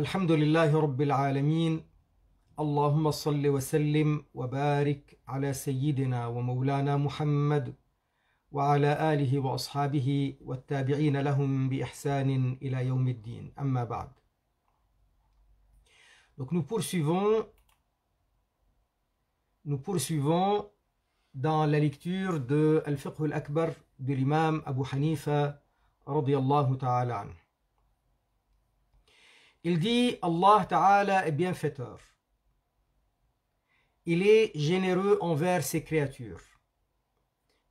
الحمد لله رب العالمين اللهم صل وسلم وبارك على سيدنا ومولانا محمد وعلى آله وأصحابه والتابعين لهم بإحسان إلى يوم الدين أما بعد Donc nous poursuivons nous poursuivons dans la lecture de Al-Fiqh al-Akbar de l'imam Abu Hanifa radiyallahu ta'ala anhu Il dit Allah Ta'ala est bienfaiteur. Il est généreux envers ses créatures.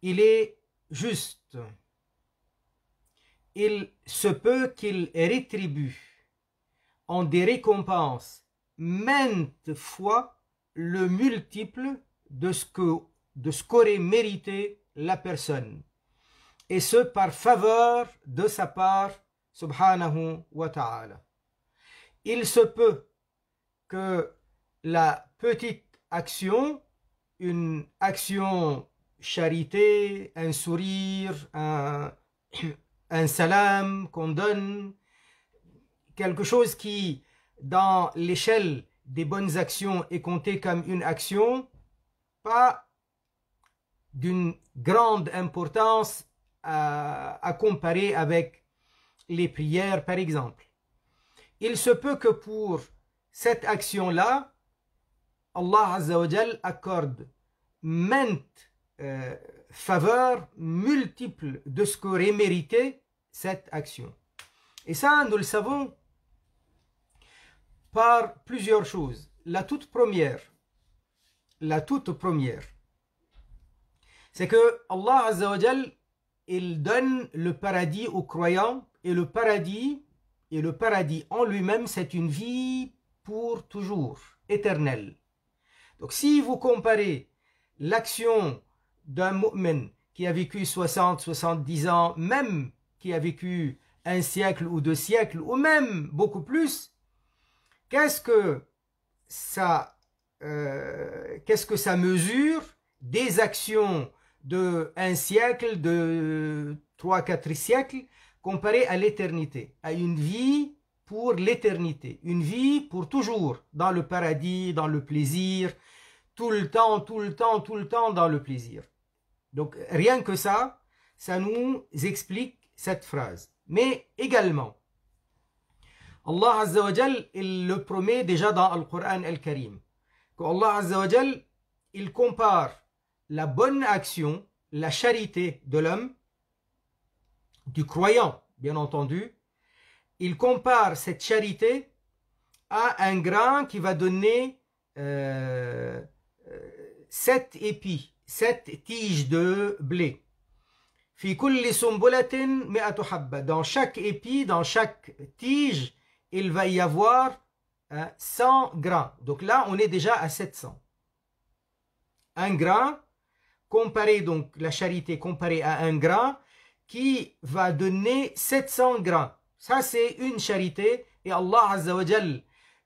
Il est juste. Il se peut qu'il rétribue en des récompenses maintes fois le multiple de ce que de ce qu'aurait mérité la personne et ce par faveur de sa part subhanahu wa ta'ala il se peut que la petite action, une action charité, un sourire, un, un salam qu'on donne, quelque chose qui, dans l'échelle des bonnes actions, est compté comme une action, pas d'une grande importance à comparer avec les prières, par exemple il se peut que pour cette action-là, Allah accorde maintes euh, faveurs multiples de ce qu'aurait mérité cette action. Et ça, nous le savons par plusieurs choses. La toute première, la toute première, c'est que Allah il donne le paradis aux croyants et le paradis et le paradis en lui-même, c'est une vie pour toujours, éternelle. Donc si vous comparez l'action d'un mu'min qui a vécu 60, 70 ans, même qui a vécu un siècle ou deux siècles, ou même beaucoup plus, qu'est-ce que ça, euh, qu'est-ce que ça mesure des actions de un siècle, de trois, quatre siècles, comparé à l'éternité, à une vie pour l'éternité, une vie pour toujours, dans le paradis, dans le plaisir, tout le temps, tout le temps, tout le temps dans le plaisir. Donc rien que ça, ça nous explique cette phrase. Mais également, Allah Azza wa il le promet déjà dans le Coran Al-Karim, que Allah Azza wa il compare la bonne action, la charité de l'homme du croyant, bien entendu, il compare cette charité à un grain qui va donner euh, euh, sept épis, sept tiges de blé. Dans chaque épi, dans chaque tige, il va y avoir 100 hein, grains. Donc là, on est déjà à 700. Un grain, comparé donc la charité comparée à un grain, qui va donner 700 grains. Ça, c'est une charité. Et Allah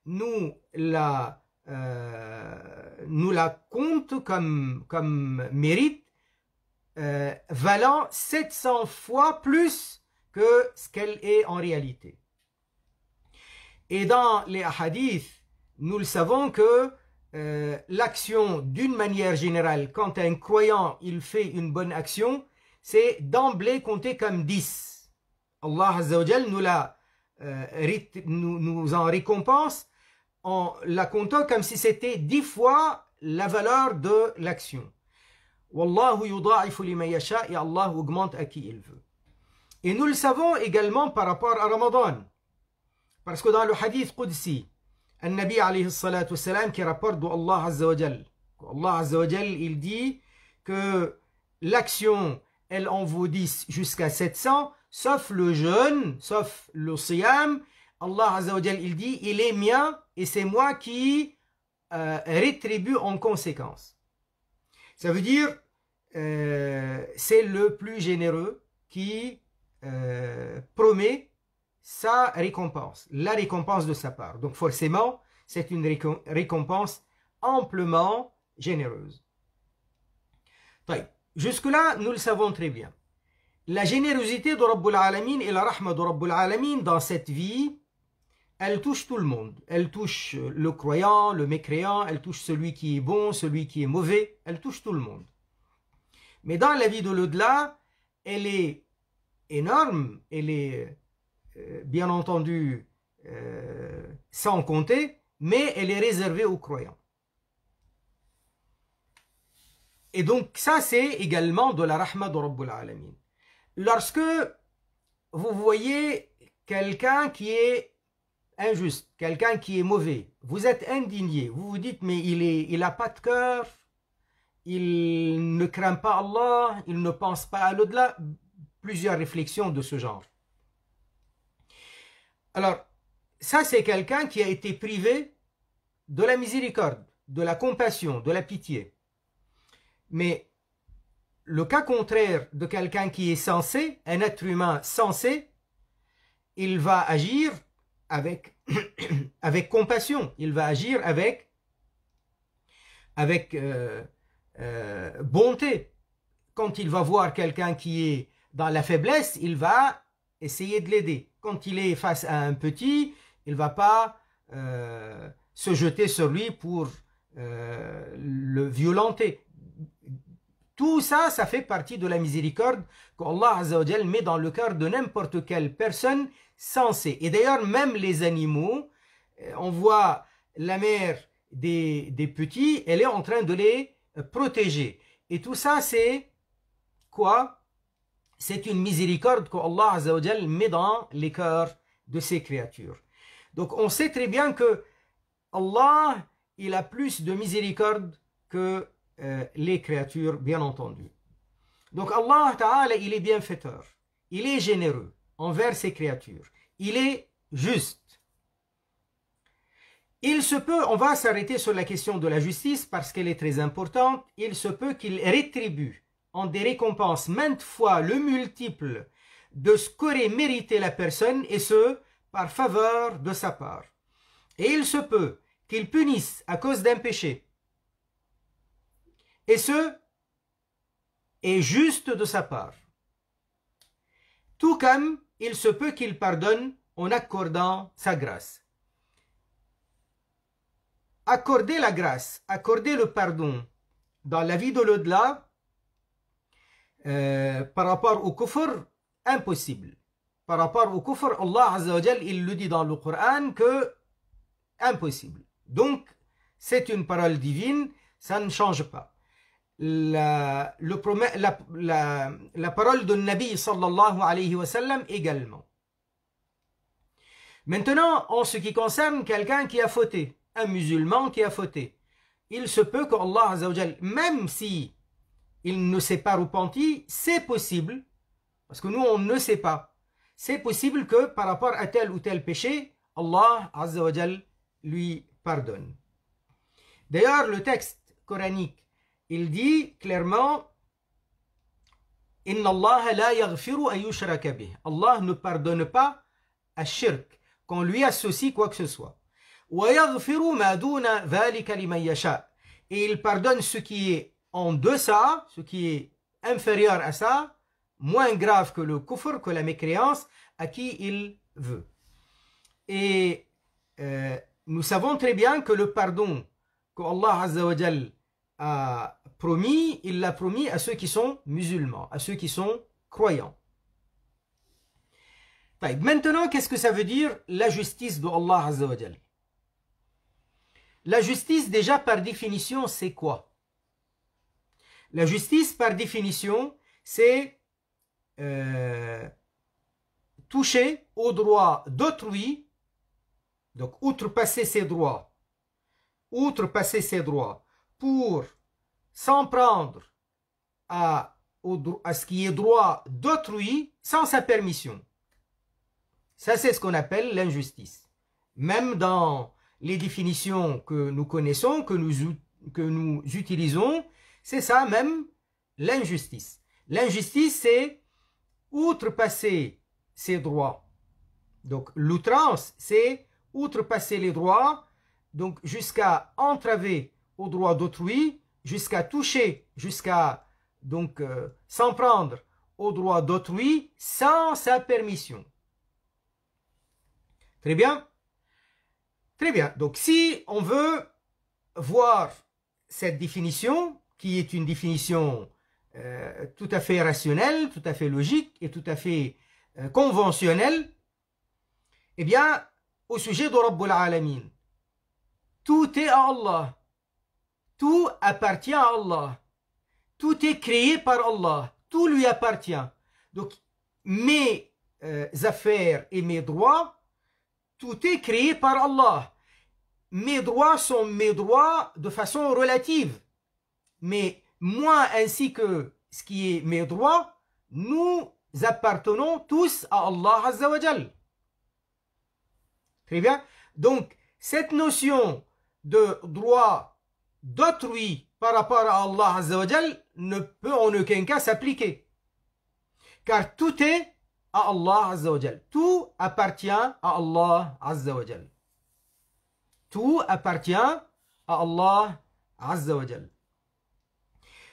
nous la, euh, nous la compte comme, comme mérite, euh, valant 700 fois plus que ce qu'elle est en réalité. Et dans les hadiths, nous le savons que euh, l'action d'une manière générale, quand un croyant il fait une bonne action, c'est d'emblée compté comme 10. Allah Azzawajal nous, la, euh, nous, nous en récompense en la comptant comme si c'était 10 fois la valeur de l'action. Wallahu yudha'ifu liman et Allah augmente à qui il veut. Et nous le savons également par rapport à Ramadan. Parce que dans le hadith Qudsi, le Nabi alayhi salatu salam qui rapporte de Allah Azza wa Allah Azza wa il dit que l'action elle en vaut 10 jusqu'à 700, sauf le jeûne, sauf le siyam. Allah Azzawajal, il dit, il est mien et c'est moi qui euh, rétribue en conséquence. Ça veut dire, euh, c'est le plus généreux qui euh, promet sa récompense, la récompense de sa part. Donc forcément, c'est une récompense amplement généreuse. Jusque-là, nous le savons très bien. La générosité de Rabbul Alamin et la rahma de Rabbul Alamin dans cette vie, elle touche tout le monde. Elle touche le croyant, le mécréant, elle touche celui qui est bon, celui qui est mauvais, elle touche tout le monde. Mais dans la vie de l'au-delà, elle est énorme, elle est euh, bien entendu euh, sans compter, mais elle est réservée aux croyants. Et donc, ça, c'est également de la rahma de Rabbul Alamin. Lorsque vous voyez quelqu'un qui est injuste, quelqu'un qui est mauvais, vous êtes indigné, vous vous dites, mais il est, il n'a pas de cœur, il ne craint pas Allah, il ne pense pas à l'au-delà, plusieurs réflexions de ce genre. Alors, ça c'est quelqu'un qui a été privé de la miséricorde, de la compassion, de la pitié. Mais le cas contraire de quelqu'un qui est sensé, un être humain sensé, il va agir avec, avec compassion, il va agir avec, avec euh, euh, bonté. Quand il va voir quelqu'un qui est dans la faiblesse, il va essayer de l'aider. Quand il est face à un petit, il ne va pas euh, se jeter sur lui pour le violenter. Tout ça, ça fait partie de la miséricorde qu'Allah Azzawajal met dans le cœur de n'importe quelle personne sensée. Et d'ailleurs, même les animaux, euh, on voit la mère des, petits, elle est en train de les euh, protéger. Et tout ça, c'est quoi C'est une miséricorde qu'Allah Azzawajal met dans les cœurs de ses créatures. Donc on sait très bien que Allah, il a plus de miséricorde que euh, les créatures, bien entendu. Donc Allah Ta'ala, il est bienfaiteur, il est généreux envers ses créatures, il est juste. Il se peut, on va s'arrêter sur la question de la justice parce qu'elle est très importante, il se peut qu'il rétribue en des récompenses maintes fois le multiple de ce qu'aurait mérité la personne et ce, par faveur de sa part. Et il se peut qu'il punisse à cause d'un péché et ce est juste de sa part. Tout comme il se peut qu'il pardonne en accordant sa grâce. Accorder la grâce, accorder le pardon dans la vie de l'au-delà, euh, par rapport au kufr, impossible. Par rapport au kufr, Allah Azza il le dit dans le Coran que impossible. Donc, c'est une parole divine, ça ne change pas la, le la, parole de Nabi sallallahu alayhi wa sallam également. Maintenant, en ce qui concerne quelqu'un qui a fauté, un musulman qui a fauté, il se peut qu'Allah même si il ne s'est pas repenti, c'est possible, parce que nous on ne sait pas, c'est possible que par rapport à tel ou tel péché, Allah lui pardonne. D'ailleurs, le texte coranique il dit clairement Allah ne pardonne pas à shirk qu'on lui associe quoi que ce soit. Et il pardonne ce qui est en deçà, ce qui est inférieur à ça, moins grave que le kufr, que la mécréance, à qui il veut. Et euh, nous savons très bien que le pardon que Allah Azza a promis, il l'a promis à ceux qui sont musulmans, à ceux qui sont croyants. Maintenant, qu'est-ce que ça veut dire la justice de Allah La justice, déjà par définition, c'est quoi La justice, par définition, c'est euh, toucher aux droits d'autrui, donc outrepasser ses droits, outrepasser ses droits pour s'en prendre à, à ce qui est droit d'autrui sans sa permission. Ça, c'est ce qu'on appelle l'injustice. Même dans les définitions que nous connaissons, que nous, que nous utilisons, c'est ça même l'injustice. L'injustice, c'est outrepasser ses droits. Donc l'outrance, c'est outrepasser les droits, donc jusqu'à entraver au droit d'autrui, jusqu'à toucher, jusqu'à donc euh, s'en prendre au droit d'autrui sans sa permission. Très bien Très bien. Donc si on veut voir cette définition, qui est une définition euh, tout à fait rationnelle, tout à fait logique et tout à fait euh, conventionnelle, eh bien, au sujet de Rabbul Alamin, tout est à Allah. Tout appartient à Allah. Tout est créé par Allah. Tout lui appartient. Donc, mes euh, affaires et mes droits, tout est créé par Allah. Mes droits sont mes droits de façon relative. Mais moi ainsi que ce qui est mes droits, nous appartenons tous à Allah Très bien. Donc, cette notion de droit d'autrui par rapport à Allah Azzawajal ne peut en aucun cas s'appliquer. Car tout est à Allah Azzawajal. Tout appartient à Allah Azzawajal. Tout appartient à Allah Azzawajal.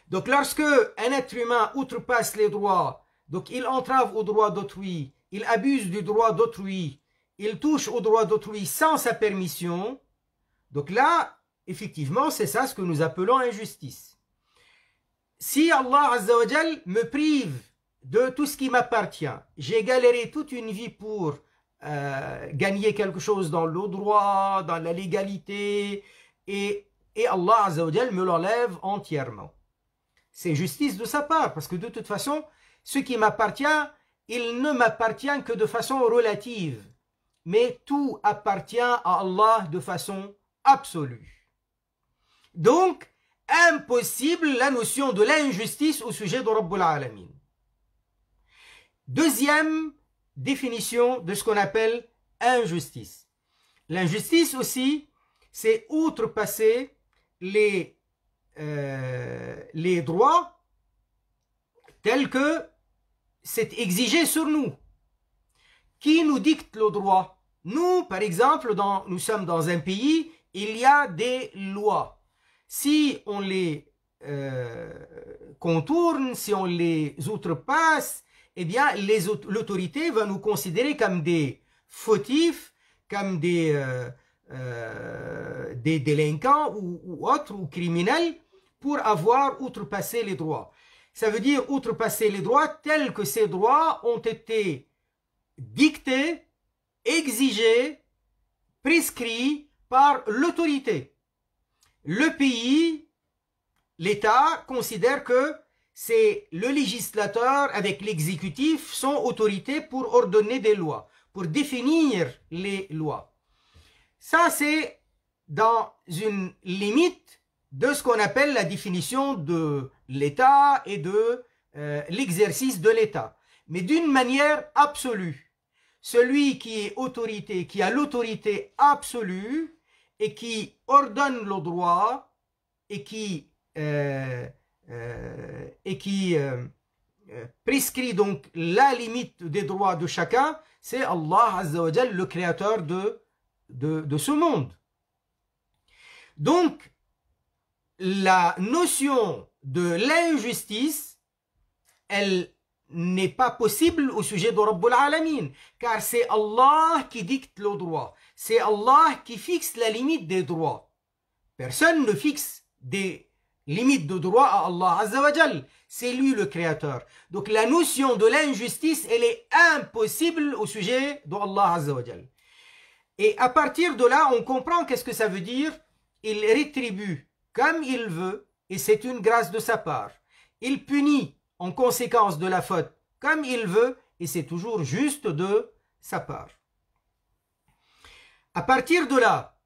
Donc lorsque un être humain outrepasse les droits, donc il entrave au droit d'autrui, il abuse du droit d'autrui, il touche au droit d'autrui sans sa permission, donc là, Effectivement, c'est ça ce que nous appelons injustice. Si Allah me prive de tout ce qui m'appartient, j'ai galéré toute une vie pour euh, gagner quelque chose dans le droit, dans la légalité, et, Allah me l'enlève entièrement. C'est justice de sa part, parce que de toute façon, ce qui m'appartient, il ne m'appartient que de façon relative, mais tout appartient à Allah de façon absolue. Donc, impossible la notion de l'injustice au sujet de Rabbul Alamin. Deuxième définition de ce qu'on appelle injustice. L'injustice aussi, c'est outrepasser les, euh, les droits tels que c'est exigé sur nous. Qui nous dicte le droit Nous, par exemple, dans, nous sommes dans un pays, il y a des lois si on les euh, contourne, si on les outrepasse, eh bien, l'autorité va nous considérer comme des fautifs, comme euh, euh, des, délinquants ou, ou, autres, ou criminels, pour avoir outrepassé les droits. Ça veut dire outrepasser les droits tels que ces droits ont été dictés, exigés, prescrits par l'autorité le pays, l'État considère que c'est le législateur avec l'exécutif son autorité pour ordonner des lois, pour définir les lois. Ça, c'est dans une limite de ce qu'on appelle la définition de l'État et de euh, l'exercice de l'État. Mais d'une manière absolue, celui qui est autorité, qui a l'autorité absolue, et qui ordonne le droit et qui, euh, euh, et qui euh, prescrit donc la limite des droits de chacun, c'est Allah Azzawajal, le créateur de, de, de ce monde. Donc, la notion de l'injustice, elle n'est pas possible au sujet de Rabbul Alamin, car c'est Allah qui dicte le droit, c'est Allah qui fixe la limite des droits. Personne ne fixe des limites de droits à Allah Azzawajal. C'est lui le créateur. Donc la notion de l'injustice, elle est impossible au sujet d'Allah Azzawajal. Et à partir de là, on comprend qu'est-ce que ça veut dire. Il rétribue comme il veut, et c'est une grâce de sa part. Il punit en conséquence de la faute comme il veut, et c'est toujours juste de sa part. À partir de là,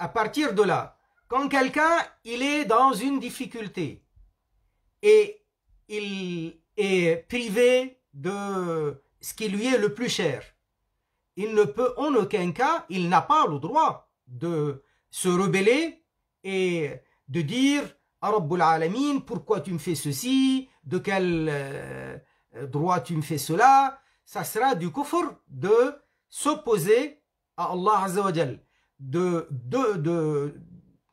à partir de là, quand quelqu'un il est dans une difficulté et il est privé de ce qui lui est le plus cher, il ne peut en aucun cas, il n'a pas le droit de se rebeller et de dire à ah, Rabbul pourquoi tu me fais ceci, de quel euh, droit tu me fais cela, ça sera du kufr de s'opposer à Allah Azzawajal de d'être de,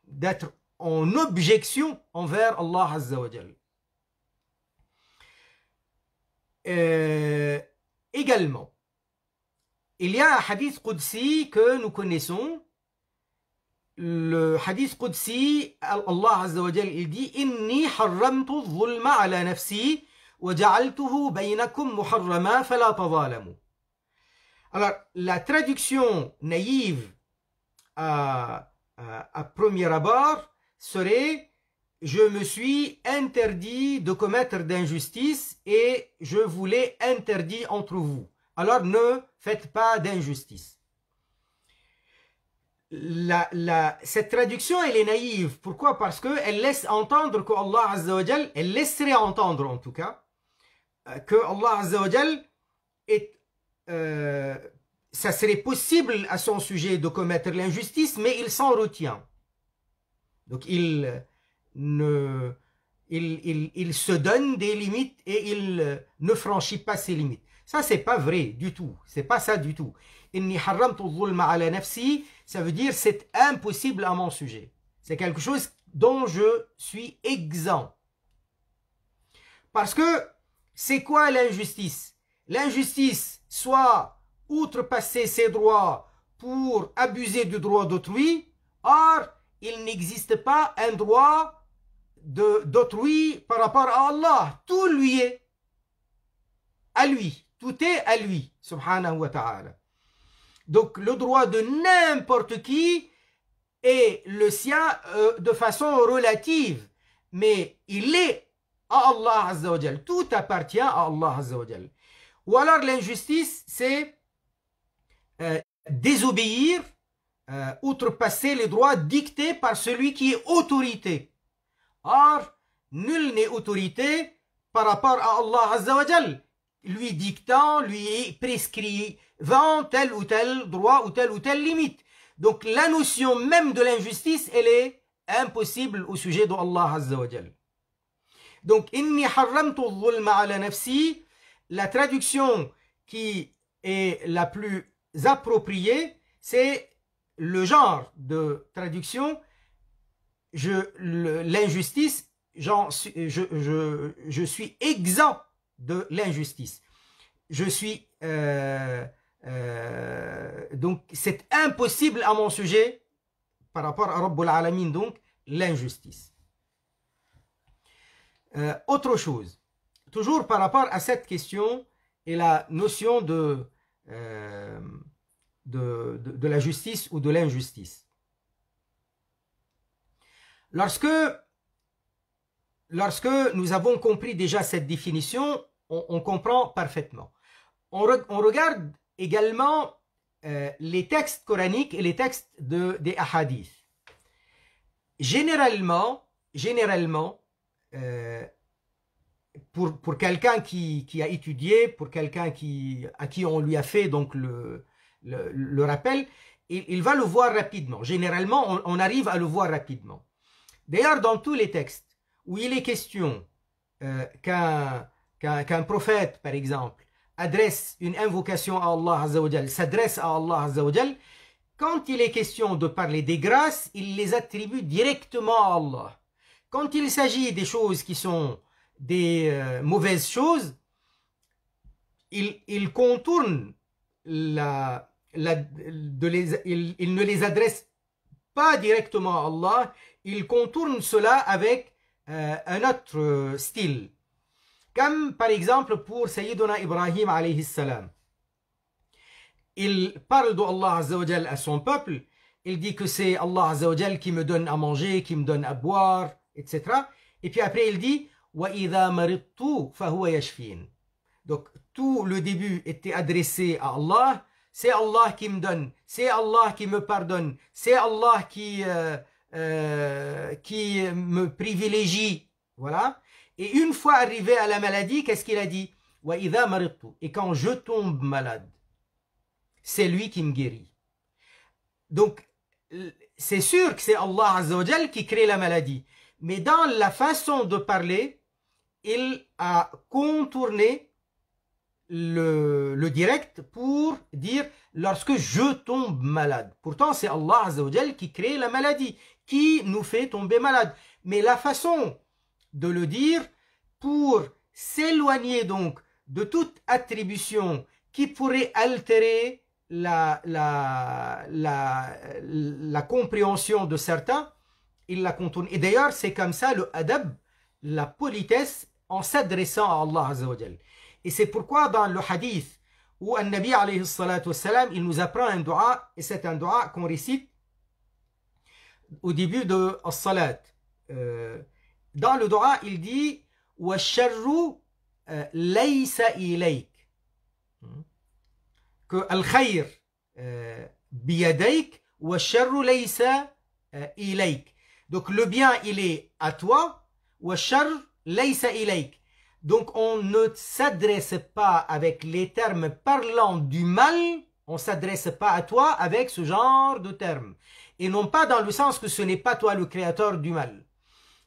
de, en objection envers Allah Azzawajal. Euh, également, il y a un hadith Qudsi que nous connaissons. Le hadith Qudsi, Allah Azzawajal, il dit « Inni harramtu dhulma ala nafsi wa ja'altuhu baynakum muharrama fala tazalamu » Alors, la traduction naïve à, premier abord serait je me suis interdit de commettre d'injustice et je vous l'ai interdit entre vous. Alors ne faites pas d'injustice. cette traduction, elle est naïve. Pourquoi Parce qu'elle laisse entendre que Allah Jal, elle laisserait entendre en tout cas, euh, que Allah Azzawajal est euh, ça serait possible à son sujet de commettre l'injustice, mais il s'en retient. Donc il, euh, ne, il, se donne des limites et il euh, ne franchit pas ses limites. Ça, c'est pas vrai du tout. C'est pas ça du tout. Ça veut dire c'est impossible à mon sujet. C'est quelque chose dont je suis exempt. Parce que c'est quoi l'injustice L'injustice, soit outrepasser ses droits pour abuser du droit d'autrui, or il n'existe pas un droit d'autrui par rapport à Allah. Tout lui est à lui. Tout est à lui, subhanahu wa ta'ala. Donc le droit de n'importe qui est le sien euh, de façon relative, mais il est à Allah Azza Tout appartient à Allah Azza ou alors l'injustice, c'est euh, désobéir, euh, outrepasser les droits dictés par celui qui est autorité. Or, nul n'est autorité par rapport à Allah Azzawajal, lui dictant, lui prescrivant tel ou tel droit ou telle ou telle limite. Donc la notion même de l'injustice, elle est impossible au sujet de d'Allah Azzawajal. Donc, inni haramtu al-zulma ala nafsi la traduction qui est la plus appropriée, c'est le genre de traduction, l'injustice, je, suis exempt de l'injustice. Je suis... Euh, euh, donc, c'est impossible à mon sujet, par rapport à Rabbul Alamin, donc, l'injustice. Euh, autre chose, toujours par rapport à cette question et la notion euh, de, de, la justice ou de l'injustice. Lorsque, lorsque nous avons compris déjà cette définition, on, comprend parfaitement. On, regarde également euh, les textes coraniques et les textes des hadiths. Généralement, généralement euh, pour, pour quelqu'un qui, qui, a étudié, pour quelqu'un qui, à qui on lui a fait donc le, le, rappel, il, il, va le voir rapidement. Généralement, on, arrive à le voir rapidement. D'ailleurs, dans tous les textes où il est question euh, qu'un prophète, par exemple, adresse une invocation à Allah s'adresse à Allah quand il est question de parler des grâces, il les attribue directement à Allah. Quand il s'agit des choses qui sont des euh, mauvaises choses, il, il contourne la, de les, il, ne les adresse pas directement à Allah, il contourne cela avec euh, un autre euh, style. Comme par exemple pour Sayyidina Ibrahim alayhi salam. Il parle de à son peuple, il dit que c'est Allah qui me donne à manger, qui me donne à boire, etc. Et puis après il dit donc tout le début était adressé à Allah. C'est Allah qui me donne, c'est Allah qui me pardonne, c'est Allah qui, euh, euh, me privilégie. Voilà. Et une fois arrivé à la maladie, qu'est-ce qu'il a dit Et quand je tombe malade, c'est lui qui me guérit. Donc, c'est sûr que c'est Allah qui crée la maladie. Mais dans la façon de parler, il a contourné le, direct pour dire lorsque je tombe malade. Pourtant, c'est Allah qui crée la maladie, qui nous fait tomber malade. Mais la façon de le dire pour s'éloigner donc de toute attribution qui pourrait altérer la, la, la, la compréhension de certains, il la contourne. Et d'ailleurs, c'est comme ça le adab, la politesse en s'adressant à Allah Azzawajal. Et c'est pourquoi dans le hadith où un Nabi alayhi salatu wassalam, il nous apprend un dua, et c'est un dua qu'on récite au début de As-Salat. Euh, dans le dua, il dit « Wa sharru euh, laysa ilayk » hmm. que euh, « Al-khayr biyadayk wa sharru laysa ilayk » Donc le bien, il est à toi, « Wa sharru donc on ne s'adresse pas avec les termes parlant du mal, on s'adresse pas à toi avec ce genre de termes. Et non pas dans le sens que ce n'est pas toi le créateur du mal.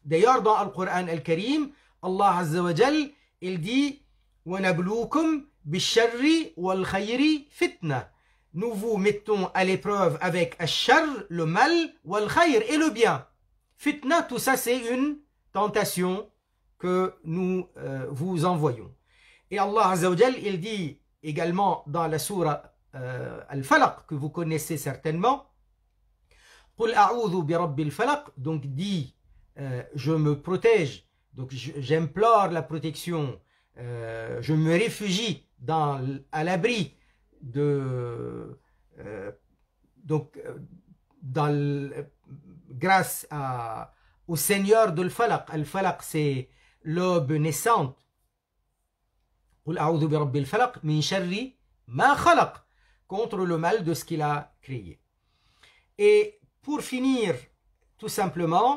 D'ailleurs, dans le Coran al-Karim, Allah Azza wa il dit Nous vous mettons à l'épreuve avec le mal, et le bien. Fitna, tout ça c'est une tentation que nous euh, vous envoyons. Et Allah Azzawajal, il dit également dans la sourate euh, Al-Falaq, que vous connaissez certainement, donc dit, euh, je me protège, donc j'implore la protection, je me réfugie dans, à l'abri de... donc, dans, grâce au Seigneur de al Al-Falaq, c'est l'aube naissante. contre le mal de ce qu'il a créé. Et pour finir, tout simplement,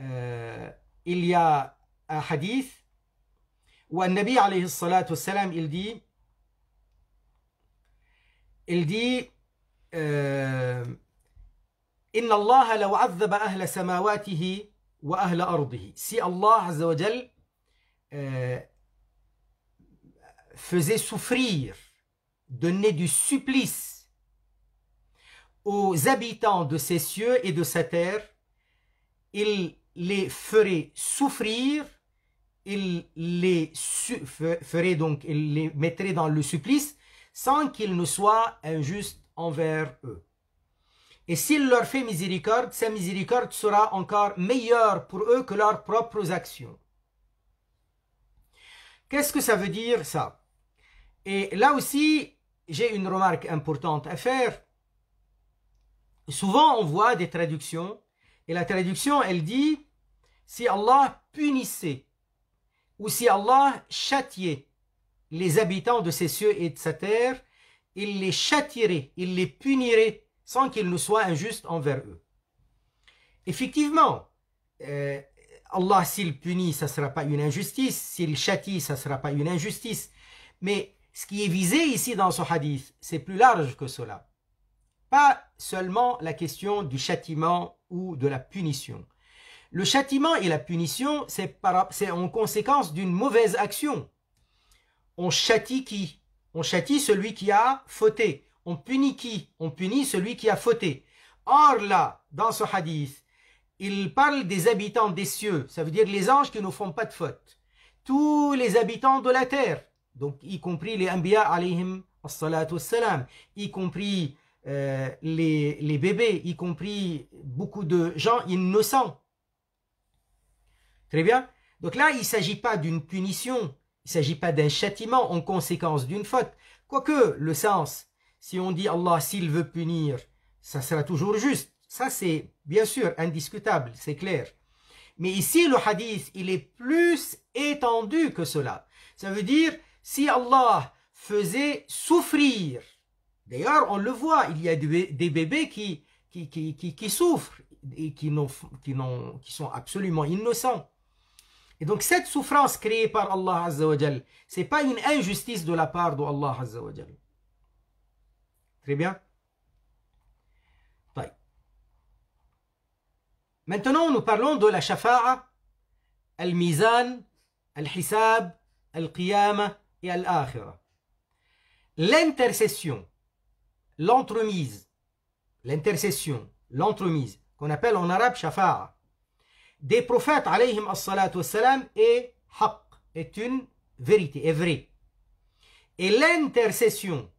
euh, il y a un hadith où un Nabi alayhi salatu salam, il dit, il dit, euh, إن الله لو عذب أهل سماواته وأهل أرضه. Si Allah Azza wa Euh, faisait souffrir, donnait du supplice aux habitants de ces cieux et de sa terre, il les ferait souffrir, il les ferait donc, il les mettrait dans le supplice sans qu'il ne soit injuste envers eux. Et s'il leur fait miséricorde, sa miséricorde sera encore meilleure pour eux que leurs propres actions. Qu'est-ce que ça veut dire ça Et là aussi, j'ai une remarque importante à faire. Souvent, on voit des traductions, et la traduction, elle dit, si Allah punissait, ou si Allah châtiait les habitants de ses cieux et de sa terre, il les châtierait, il les punirait, sans qu'il ne soit injuste envers eux. Effectivement, euh, Allah, s'il punit, ça ne sera pas une injustice. S'il châtie, ça ne sera pas une injustice. Mais ce qui est visé ici dans ce hadith, c'est plus large que cela. Pas seulement la question du châtiment ou de la punition. Le châtiment et la punition, c'est en conséquence d'une mauvaise action. On châtie qui On châtie celui qui a fauté. On punit qui On punit celui qui a fauté. Or là, dans ce hadith, il parle des habitants des cieux, ça veut dire les anges qui ne font pas de faute. Tous les habitants de la terre, donc y compris les Anbiya alayhim was-salam, y compris euh, les, les bébés, y compris beaucoup de gens innocents. Très bien Donc là, il ne s'agit pas d'une punition, il ne s'agit pas d'un châtiment en conséquence d'une faute. Quoique, le sens, si on dit Allah, s'il veut punir, ça sera toujours juste. Ça, c'est bien sûr indiscutable, c'est clair. Mais ici, le hadith, il est plus étendu que cela. Ça veut dire, si Allah faisait souffrir, d'ailleurs, on le voit, il y a des bébés qui, qui, qui, qui, souffrent et qui, qui, qui sont absolument innocents. Et donc, cette souffrance créée par Allah Azzawajal, ce n'est pas une injustice de la part de Allah Très bien Maintenant, nous parlons de la shafa'a, al-mizan, al-hisab, al-qiyama et al-akhirah. L'intercession, l'entremise, l'intercession, l'entremise, qu'on appelle en arabe shafa'a, des prophètes alayhim est haqq, est une vérité, est vraie. Et l'intercession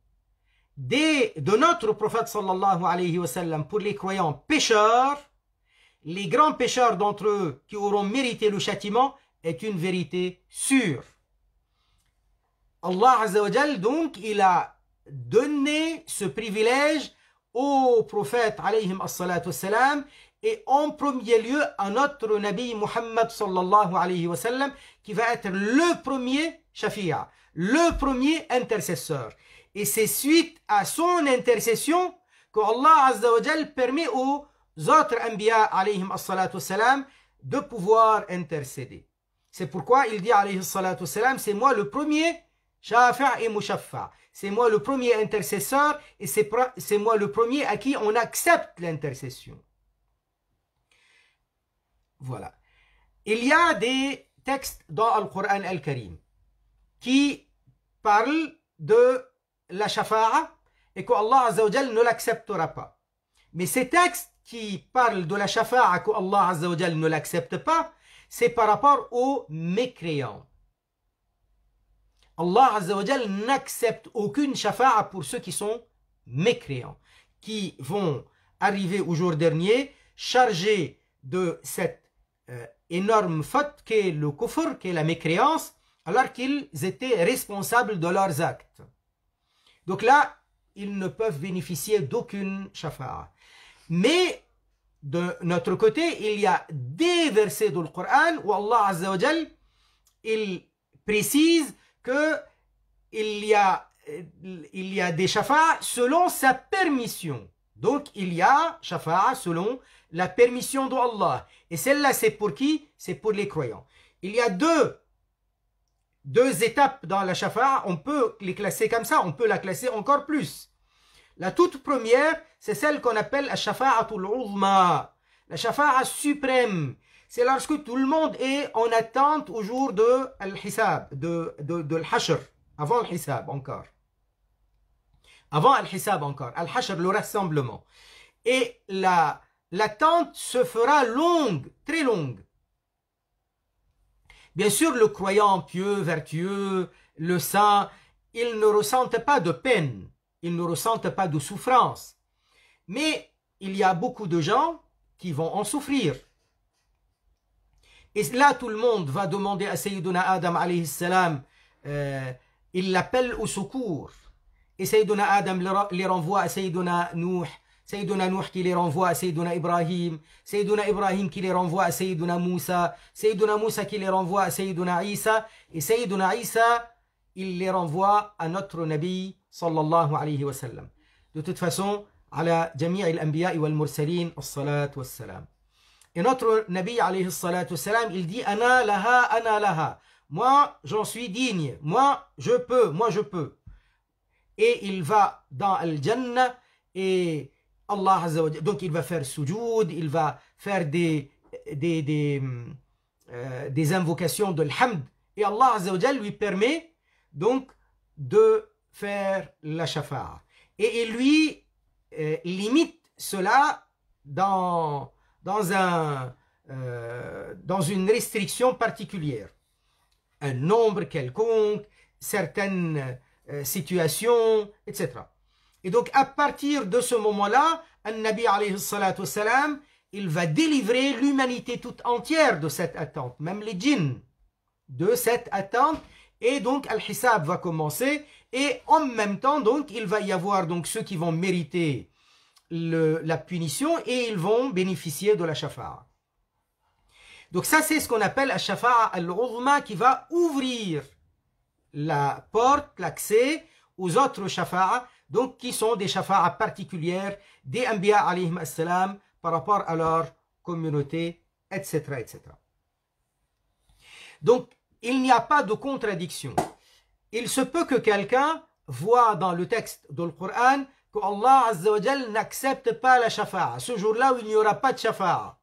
de notre prophète sallallahu alayhi wa pour les croyants pécheurs les grands pécheurs d'entre eux qui auront mérité le châtiment est une vérité sûre. Allah Azzawajal, donc, il a donné ce privilège au prophète alayhim et en premier lieu à notre Nabi Muhammad sallallahu alayhi wa sallam qui va être le premier shafi'a, le premier intercesseur. Et c'est suite à son intercession que Allah Azzawajal permet aux autres anbiya de pouvoir intercéder. C'est pourquoi il dit salam, c'est moi le premier shafa' et mushaffa. C'est moi le premier intercesseur et c'est moi le premier à qui on accepte l'intercession. Voilà. Il y a des textes dans le Coran al-Karim qui parlent de la shafa'a et que Allah ne l'acceptera pas. Mais ces textes qui parle de la shafa'a que Allah ne l'accepte pas, c'est par rapport aux mécréants. Allah n'accepte aucune shafa'a pour ceux qui sont mécréants, qui vont arriver au jour dernier chargés de cette euh, énorme faute qu'est le kufr, qu'est la mécréance, alors qu'ils étaient responsables de leurs actes. Donc là, ils ne peuvent bénéficier d'aucune shafa'a. Mais de notre côté, il y a des versets du Coran où Allah Azza wa il précise que il y a des shafa'a selon sa permission. Donc il y a shafa'a selon la permission d'Allah. Allah. Et celle-là c'est pour qui C'est pour les croyants. Il y a deux étapes dans la shafa'a, on peut les classer comme ça, on peut la classer encore plus. La toute première, c'est celle qu'on appelle la shafa'atul uzma, la Shafa'at suprême. C'est lorsque tout le monde est en attente au jour de al de, de, avant l'hisab encore. Avant al encore, al le rassemblement. Et l'attente se fera longue, très longue. Bien sûr, le croyant pieux, vertueux, le saint, il ne ressent pas de peine ils ne ressentent pas de souffrance. Mais il y a beaucoup de gens qui vont en souffrir. Et là, tout le monde va demander à Sayyiduna Adam, alayhi salam, euh, il l'appelle au secours. Et Sayyiduna Adam les renvoie à Sayyiduna Nuh, Sayyiduna Nuh qui les renvoie à Sayyiduna Ibrahim, Sayyiduna Ibrahim qui les renvoie à Sayyiduna Moussa, Sayyiduna Moussa qui les renvoie à Sayyiduna Isa, et Sayyiduna Isa, il les renvoie à notre Nabi sallallahu alayhi wa sallam. De toute façon, ala jami' al-anbiya wal mursalin as-salat wa Et notre Nabi alayhi salat wa salam, il dit ana laha ana laha. Moi, j'en suis digne. Moi, je peux, moi je peux. Et il va dans al-jannah et Allah azza wa donc il va faire sujoud, il va faire des euh, des, invocations de l'hamd et Allah azza wa lui permet donc de faire la shafa'a. Et, il lui euh, limite cela dans, dans, un, euh, dans une restriction particulière. Un nombre quelconque, certaines euh, situations, etc. Et donc à partir de ce moment-là, un Nabi alayhi salam, il va délivrer l'humanité toute entière de cette attente, même les djinns de cette attente et donc, Al-Hisab va commencer. Et en même temps, donc, il va y avoir donc ceux qui vont mériter la punition et ils vont bénéficier de la shafa'a. Donc ça, c'est ce qu'on appelle la shafa'a al-uzma qui va ouvrir la porte, l'accès aux autres shafa'a, donc qui sont des shafa'a particulières des anbiya assalam par rapport à leur communauté, etc., etc. Donc, il n'y a pas de contradiction. Il se peut que quelqu'un voit dans le texte de Coran que Allah n'accepte pas la shafa'a, ce jour-là il n'y aura pas de shafa'a.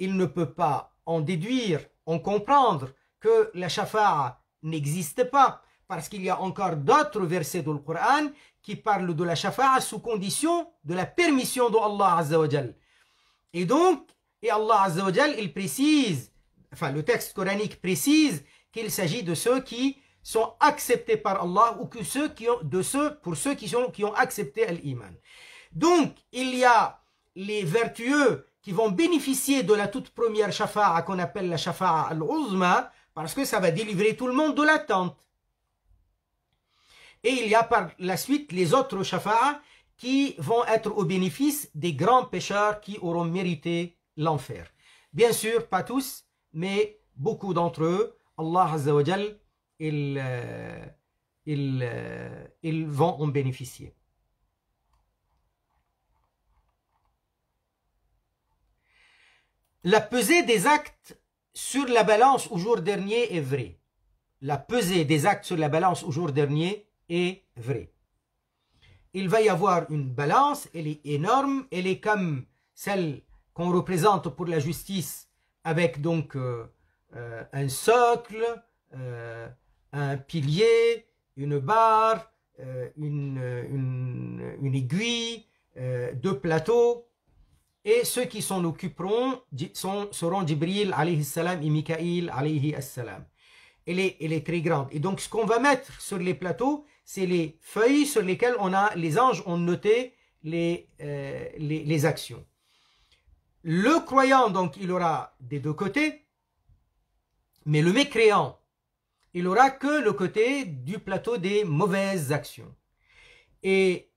Il ne peut pas en déduire, en comprendre que la shafa'a n'existe pas, parce qu'il y a encore d'autres versets du Coran qui parlent de la shafa'a sous condition de la permission de Allah Et donc, et Allah il précise enfin le texte coranique précise qu'il s'agit de ceux qui sont acceptés par Allah ou que ceux qui ont de ceux pour ceux qui sont qui ont accepté l'iman. Donc il y a les vertueux qui vont bénéficier de la toute première shafa'a qu'on appelle la shafa'a al-uzma parce que ça va délivrer tout le monde de l'attente. Et il y a par la suite les autres shafa'a qui vont être au bénéfice des grands pécheurs qui auront mérité l'enfer. Bien sûr, pas tous, mais beaucoup d'entre eux, Allah Azzawajal, ils, euh, ils, euh, ils vont en bénéficier. La pesée des actes sur la balance au jour dernier est vraie. La pesée des actes sur la balance au jour dernier est vraie. Il va y avoir une balance, elle est énorme, elle est comme celle qu'on représente pour la justice avec donc euh, euh, un socle, euh, un pilier, une barre, une, aiguille, deux plateaux. Et ceux qui s'en occuperont seront Jibril alayhi salam et Mikaïl alayhi salam. Elle est, très grande. Et donc, ce qu'on va mettre sur les plateaux, c'est les feuilles sur lesquelles on a, les anges ont noté les actions. Le croyant, donc, il aura des deux côtés, mais le mécréant, il aura que le côté du plateau des mauvaises actions. Et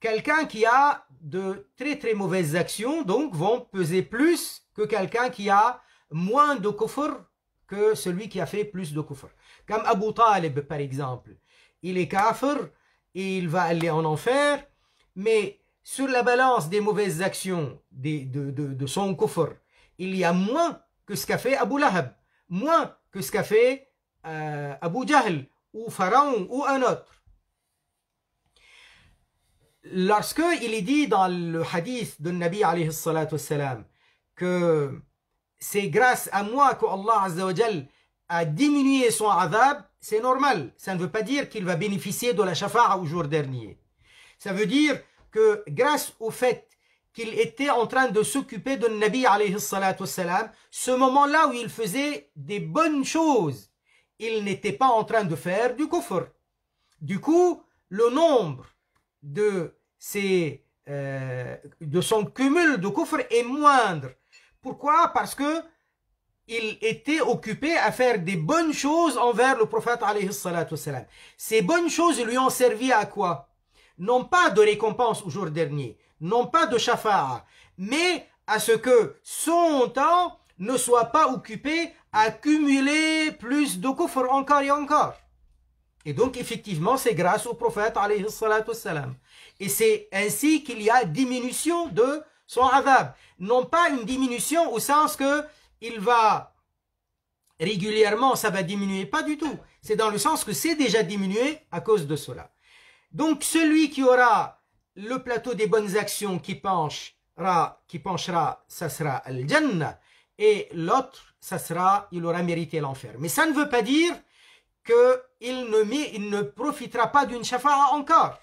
quelqu'un qui a de très très mauvaises actions, donc, vont peser plus que quelqu'un qui a moins de coffre que celui qui a fait plus de coffre. Comme Abu Talib, par exemple. Il est kafir, il va aller en enfer, mais sur la balance des mauvaises actions de, son coffre, il y a moins que ce qu'a fait Abu Lahab, moins que ce qu'a fait euh, Abu Jahl ou Pharaon ou un autre. Lorsque est dit dans le hadith de Nabi que c'est grâce à moi que Allah a diminué son azab, c'est normal. Ça ne veut pas dire qu'il va bénéficier de la shafa'a au jour dernier. Ça veut dire que grâce au fait qu'il était en train de s'occuper de Nabi alayhi salam, ce moment-là où il faisait des bonnes choses, il n'était pas en train de faire du coffre. Du coup, le nombre de, euh, de son cumul de kufr est moindre. Pourquoi Parce que il était occupé à faire des bonnes choses envers le prophète alayhi Ces bonnes choses lui ont servi à quoi non pas de récompense au jour dernier, non pas de shafa'a, mais à ce que son temps ne soit pas occupé à cumuler plus de coffres encore et encore. Et donc, effectivement, c'est grâce au prophète, Et c'est ainsi qu'il y a diminution de son hadab. Non pas une diminution au sens que il va régulièrement, ça va diminuer. Pas du tout. C'est dans le sens que c'est déjà diminué à cause de cela. Donc celui qui aura le plateau des bonnes actions qui penchera, qui penchera ça sera Al-Jannah. Et l'autre, ça sera, il aura mérité l'enfer. Mais ça ne veut pas dire qu'il ne, profitera pas d'une shafa'a encore.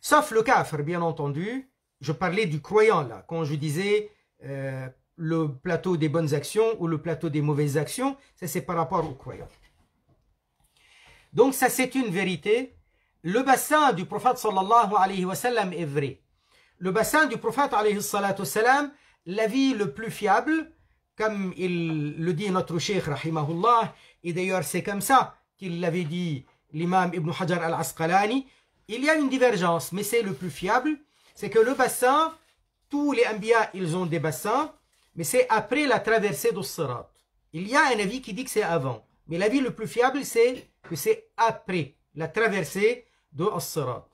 Sauf le kafir, bien entendu. Je parlais du croyant, là, quand je disais euh, le plateau des bonnes actions ou le plateau des mauvaises actions. Ça, c'est par rapport au croyant. Donc, ça, c'est une vérité le bassin du prophète sallallahu alayhi wa sallam est vrai. Le bassin du prophète alayhi sallam, l'avis le plus fiable, comme il le dit notre cheikh rahimahullah, et d'ailleurs c'est comme ça qu'il l'avait dit l'imam Ibn Hajar al-Asqalani, il y a une divergence, mais c'est le plus fiable, c'est que le bassin, tous les Anbiya, ils ont des bassins, mais c'est après la traversée Sirat. Il y a un avis qui dit que c'est avant, mais l'avis le plus fiable, c'est que c'est après la traversée de As-Sirat.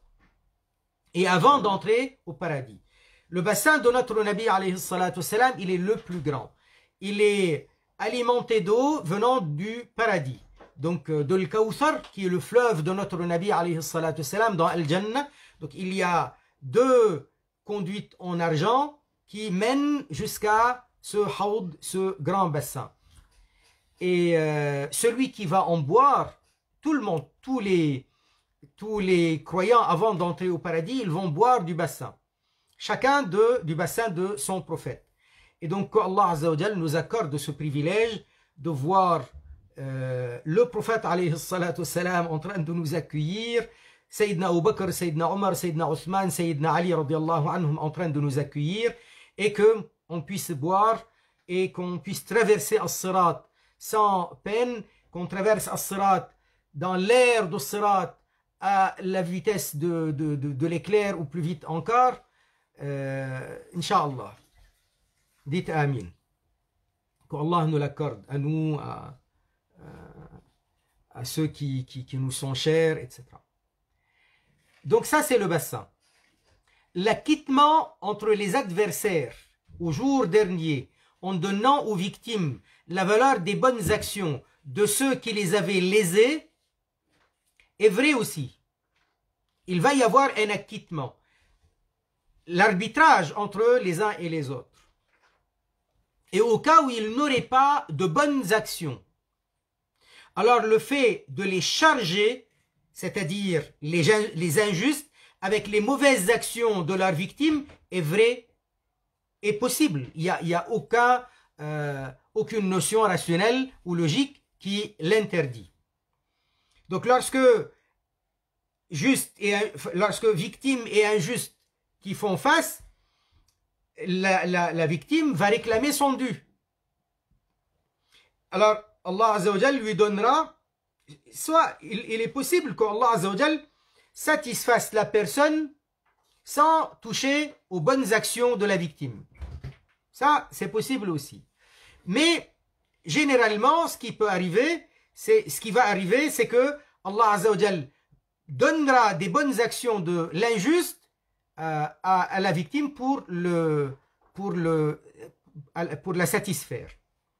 Et avant d'entrer au paradis. Le bassin de notre Nabi, والسلام, il est le plus grand. Il est alimenté d'eau venant du paradis. Donc euh, de l'Kawthar, qui est le fleuve de notre Nabi, والسلام, dans Al-Jannah. Donc il y a deux conduites en argent qui mènent jusqu'à ce ce grand bassin. Et euh, celui qui va en boire, tout le monde, tous les, tous les croyants, avant d'entrer au paradis, ils vont boire du bassin. Chacun de, du bassin de son prophète. Et donc, Allah nous accorde ce privilège de voir euh, le prophète salam, en train de nous accueillir, Sayyidina Abu Bakr, Sayyidina Omar, Sayyidina Othman, Sayyidina Ali anhum, en train de nous accueillir, et qu'on puisse boire et qu'on puisse traverser As-Sirat sans peine, qu'on traverse As-Sirat dans l'air de Sirat, à la vitesse de, l'éclair ou plus vite encore. Euh, Inch'Allah. Dites Amin. Qu'Allah nous l'accorde à nous, à, ceux qui, qui, qui, nous sont chers, etc. Donc ça, c'est le bassin. L'acquittement entre les adversaires au jour dernier, en donnant aux victimes la valeur des bonnes actions de ceux qui les avaient lésés, est vrai aussi. Il va y avoir un acquittement. L'arbitrage entre les uns et les autres. Et au cas où ils n'auraient pas de bonnes actions, alors le fait de les charger, c'est-à-dire les, les injustes, avec les mauvaises actions de leurs victimes, est vrai et possible. Il n'y a, a aucun, euh, aucune notion rationnelle ou logique qui l'interdit. Donc lorsque juste et lorsque victime et injuste qui font face, la, victime va réclamer son dû. Alors Allah Azzawajal lui donnera, soit il, est possible qu'Allah Azzawajal satisfasse la personne sans toucher aux bonnes actions de la victime. Ça, c'est possible aussi. Mais généralement, ce qui peut arriver, ce qui va arriver, c'est que Allah Azzawajal donnera des bonnes actions de l'injuste euh, à, la victime pour, le, pour, le, pour la satisfaire.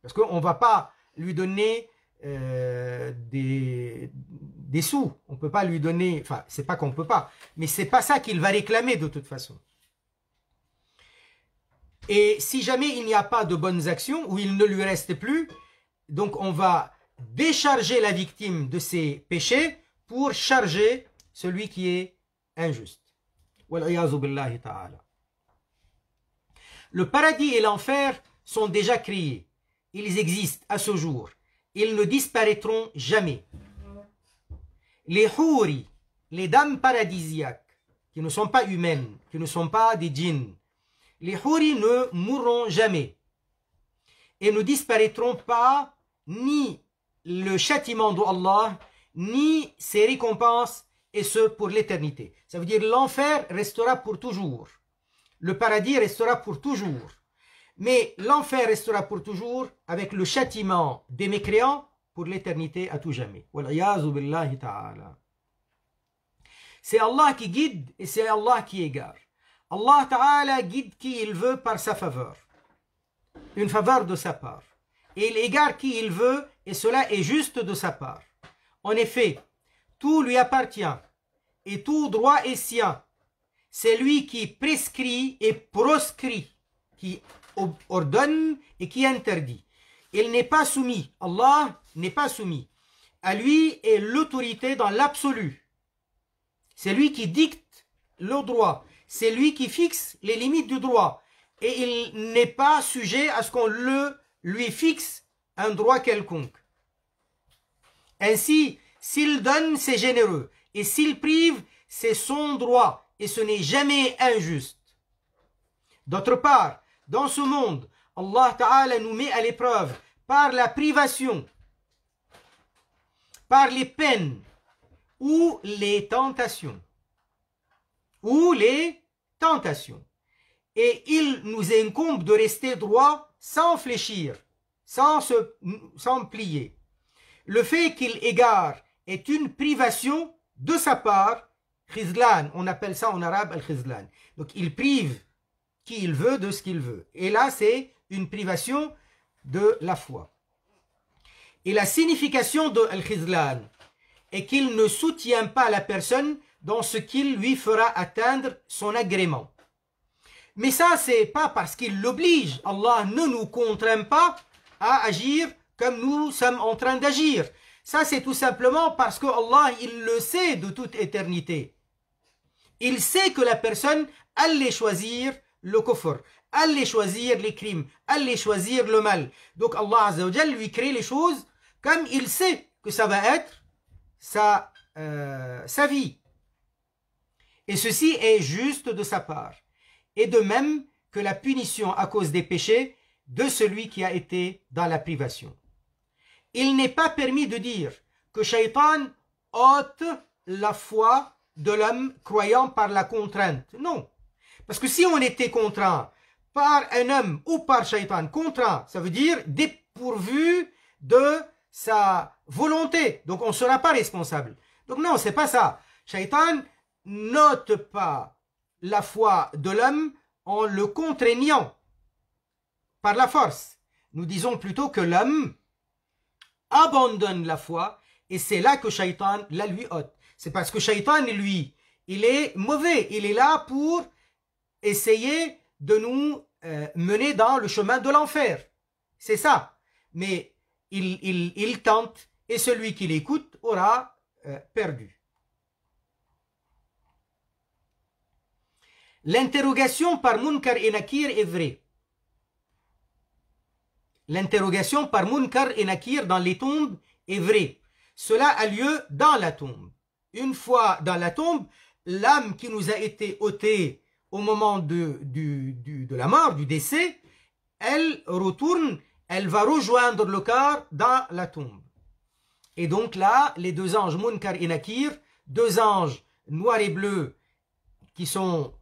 Parce qu'on ne va pas lui donner euh, des, des sous. On ne peut pas lui donner... Enfin, c'est pas qu'on ne peut pas. Mais c'est pas ça qu'il va réclamer de toute façon. Et si jamais il n'y a pas de bonnes actions, ou il ne lui reste plus, donc on va décharger la victime de ses péchés pour charger celui qui est injuste. Le paradis et l'enfer sont déjà créés. Ils existent à ce jour. Ils ne disparaîtront jamais. Les houris, les dames paradisiaques, qui ne sont pas humaines, qui ne sont pas des djinns, les houris ne mourront jamais et ne disparaîtront pas ni le châtiment d'Allah, ni ses récompenses, et ce pour l'éternité. Ça veut dire l'enfer restera pour toujours. Le paradis restera pour toujours. Mais l'enfer restera pour toujours avec le châtiment des mécréants pour l'éternité à tout jamais. C'est Allah qui guide et c'est Allah qui égare. Allah Ta'ala guide qui il veut par sa faveur, une faveur de sa part. Et il égare qui il veut et cela est juste de sa part. En effet, tout lui appartient, et tout droit est sien. C'est lui qui prescrit et proscrit, qui ordonne et qui interdit. Il n'est pas soumis, Allah n'est pas soumis. À lui est l'autorité dans l'absolu. C'est lui qui dicte le droit, c'est lui qui fixe les limites du droit. Et il n'est pas sujet à ce qu'on le lui fixe un droit quelconque. Ainsi, s'il donne, c'est généreux, et s'il prive, c'est son droit, et ce n'est jamais injuste. D'autre part, dans ce monde, Allah Ta'ala nous met à l'épreuve par la privation, par les peines ou les tentations. Ou les tentations. Et il nous incombe de rester droit sans fléchir, sans, se, sans plier le fait qu'il égare est une privation de sa part, khizlan, on appelle ça en arabe al-khizlan. Donc il prive qui il veut de ce qu'il veut. Et là, c'est une privation de la foi. Et la signification de al-khizlan est qu'il ne soutient pas la personne dans ce qu'il lui fera atteindre son agrément. Mais ça, c'est pas parce qu'il l'oblige. Allah ne nous contraint pas à agir comme nous sommes en train d'agir. Ça, c'est tout simplement parce que Allah, il le sait de toute éternité. Il sait que la personne allait choisir le coffre, allait choisir les crimes, allait choisir le mal. Donc Allah lui crée les choses comme il sait que ça va être sa, euh, sa vie. Et ceci est juste de sa part. Et de même que la punition à cause des péchés de celui qui a été dans la privation il n'est pas permis de dire que Shaitan ôte la foi de l'homme croyant par la contrainte. Non. Parce que si on était contraint par un homme ou par Shaitan, contraint, ça veut dire dépourvu de sa volonté. Donc on ne sera pas responsable. Donc non, c'est pas ça. Shaitan n'ôte pas la foi de l'homme en le contraignant par la force. Nous disons plutôt que l'homme abandonne la foi, et c'est là que Shaitan la lui ôte. C'est parce que Shaitan, lui, il est mauvais, il est là pour essayer de nous euh, mener dans le chemin de l'enfer. C'est ça. Mais il, tente, et celui qui l'écoute aura euh, perdu. L'interrogation par Munkar et Nakir est vraie. L'interrogation par Munkar et Nakir dans les tombes est vraie. Cela a lieu dans la tombe. Une fois dans la tombe, l'âme qui nous a été ôtée au moment de, la mort, du décès, elle retourne, elle va rejoindre le corps dans la tombe. Et donc là, les deux anges Munkar et Nakir, deux anges noirs et bleus qui sont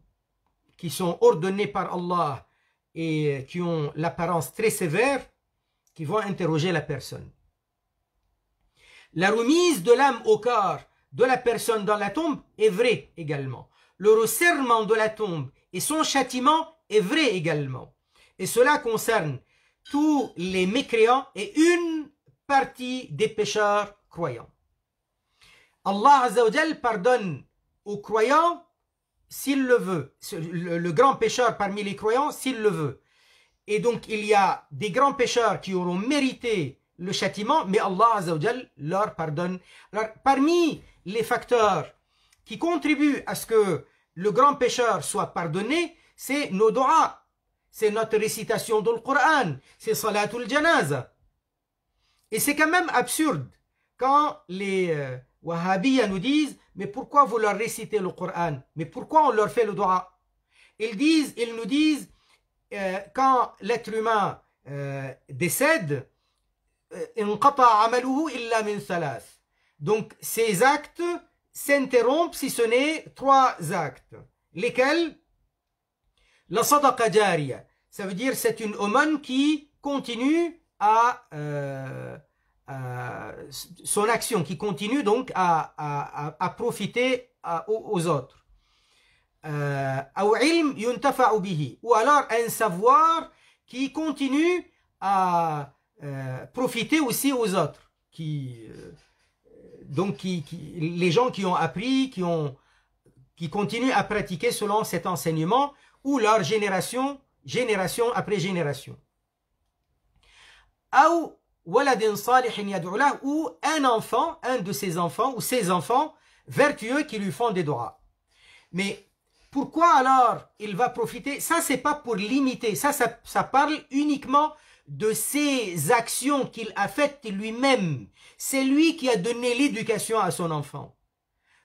ordonnés par Allah et qui ont l'apparence très sévère, qui vont interroger la personne. La remise de l'âme au corps de la personne dans la tombe est vraie également. Le resserrement de la tombe et son châtiment est vrai également. Et cela concerne tous les mécréants et une partie des pécheurs croyants. Allah Azzawajal pardonne aux croyants s'il le veut, le grand pécheur parmi les croyants s'il le veut. Et donc, il y a des grands pécheurs qui auront mérité le châtiment, mais Allah leur pardonne. parmi les facteurs qui contribuent à ce que le grand pécheur soit pardonné, c'est nos doigts, c'est notre récitation du Coran, c'est Salatul Janaza. Et c'est quand même absurde quand les euh, Wahhabis nous disent Mais pourquoi vous leur récitez le Coran Mais pourquoi on leur fait le doigt Ils disent, ils nous disent euh, quand l'être humain euh, décède, euh, donc ces actes s'interrompent si ce n'est trois actes. Lesquels La sadaqa jariya. Ça veut dire c'est une aumône qui continue à, euh, son action, qui continue donc à, profiter aux autres. Euh, ou alors un savoir qui continue à euh, profiter aussi aux autres. Qui, euh, donc qui, les gens qui ont appris, qui, ont, qui continuent à pratiquer selon cet enseignement ou leur génération, génération après génération. Ou un enfant, un de ses enfants ou ses enfants vertueux qui lui font des droits. Mais pourquoi alors il va profiter Ça, c'est pas pour l'imiter. Ça, ça, parle uniquement de ses actions qu'il a faites lui-même. C'est lui qui a donné l'éducation à son enfant.